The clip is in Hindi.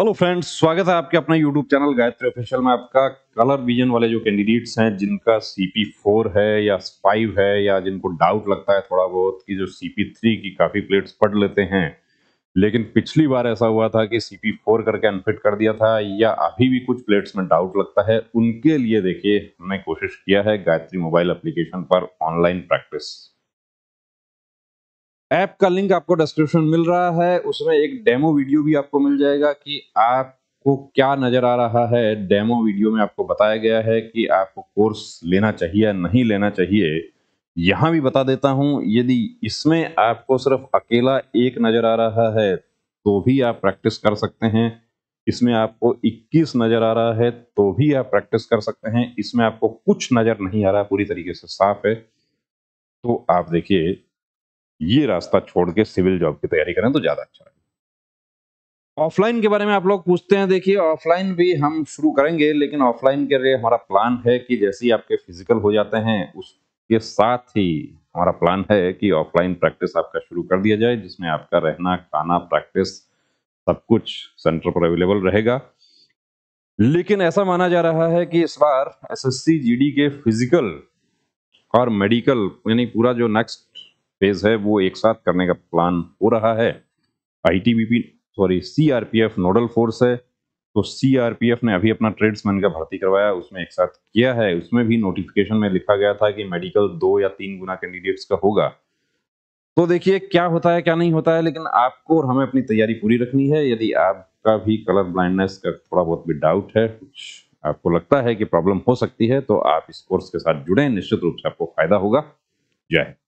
हेलो फ्रेंड्स स्वागत है आपके अपना यूट्यूब चैनल गायत्री ऑफिशियल में आपका कलर विजन वाले जो कैंडिडेट्स हैं जिनका सीपी फोर है या फाइव है या जिनको डाउट लगता है थोड़ा बहुत कि जो सीपी थ्री की काफ़ी प्लेट्स पढ़ लेते हैं लेकिन पिछली बार ऐसा हुआ था कि सीपी फोर करके अनफिट कर दिया था या अभी भी कुछ प्लेट्स में डाउट लगता है उनके लिए देखिए हमने कोशिश किया है गायत्री मोबाइल एप्लीकेशन पर ऑनलाइन प्रैक्टिस ऐप का लिंक आपको डिस्क्रिप्शन मिल रहा है उसमें एक डेमो वीडियो भी आपको मिल जाएगा कि आपको क्या नज़र आ रहा है डेमो वीडियो में आपको बताया गया है कि आपको कोर्स लेना चाहिए या नहीं लेना चाहिए यहां भी बता देता हूं यदि इसमें आपको सिर्फ अकेला एक नज़र आ रहा है तो भी आप प्रैक्टिस कर सकते हैं इसमें आपको 21 नज़र आ रहा है तो भी आप प्रैक्टिस कर सकते हैं इसमें आपको कुछ नज़र नहीं आ रहा पूरी तरीके से साफ है तो आप देखिए ये रास्ता छोड़ के सिविल जॉब की तैयारी करें तो ज़्यादा अच्छा है ऑफलाइन के बारे में आप लोग पूछते हैं देखिए ऑफलाइन भी हम शुरू करेंगे लेकिन ऑफलाइन के लिए हमारा प्लान है कि जैसे ही आपके फिजिकल हो जाते हैं उसके साथ ही हमारा प्लान है कि ऑफलाइन प्रैक्टिस आपका शुरू कर दिया जाए जिसमें आपका रहना खाना प्रैक्टिस सब कुछ सेंटर पर अवेलेबल रहेगा लेकिन ऐसा माना जा रहा है कि इस बार एस एस के फिजिकल और मेडिकल यानी पूरा जो नेक्स्ट फेज है वो एक साथ करने का प्लान हो रहा है ITBP sorry CRPF nodal force है तो सीआरपीएफ ने अभी अपना ट्रेड्समैन का भर्ती करवाया उसमें एक साथ किया है उसमें भी नोटिफिकेशन में लिखा गया था कि मेडिकल दो या तीन गुना कैंडिडेट्स का होगा तो देखिए क्या होता है क्या नहीं होता है लेकिन आपको और हमें अपनी तैयारी पूरी रखनी है यदि आपका भी कलर ब्लाइंडनेस का थोड़ा बहुत भी डाउट है कुछ आपको लगता है कि प्रॉब्लम हो सकती है तो आप इस कोर्स के साथ जुड़े निश्चित रूप से आपको फायदा होगा जय हिंद